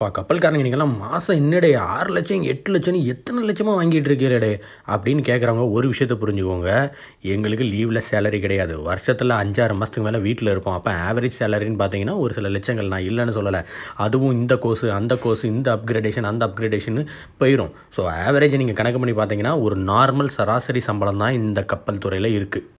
இப்போ கப்பல்காரங்க நீங்கள்லாம் மாதம் என்னடே ஆறு லட்சம் எட்டு லட்சம் எத்தனை லட்சமாக வாங்கிட்டு இருக்கிறடே அப்படின்னு கேட்குறவங்க ஒரு விஷயத்த புரிஞ்சுக்கோங்க எங்களுக்கு லீவில் சேலரி கிடையாது வருஷத்தில் அஞ்சாறு மாதத்துக்கு மேலே வீட்டில் இருப்போம் அப்போ ஆவரேஜ் சேலரின்னு பார்த்தீங்கன்னா ஒரு சில லட்சங்கள் நான் இல்லைன்னு சொல்லலை அதுவும் இந்த கோர்ஸு அந்த கோர்ஸ் இந்த அப்கிரேடேஷன் அந்த அப்கிரேடேஷன் போயிடும் ஸோ ஆவரேஜ் நீங்கள் கணக்கு பண்ணி பார்த்தீங்கன்னா ஒரு நார்மல் சராசரி சம்பளம் தான் இந்த கப்பல் துறையில் இருக்குது